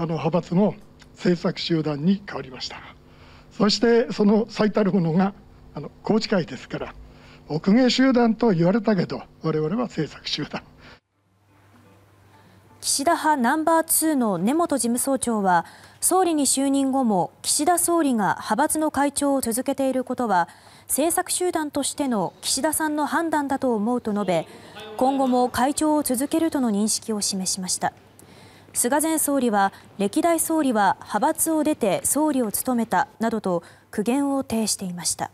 あの派閥の政策集団に変わりましたそしてその最たるものがあの宏池会ですから奥芸集団と言われたけど我々は政策集団岸田派ナンバー2の根本事務総長は総理に就任後も岸田総理が派閥の会長を続けていることは政策集団としての岸田さんの判断だと思うと述べ今後も会長を続けるとの認識を示しました。菅前総理は歴代総理は派閥を出て総理を務めたなどと苦言を呈していました。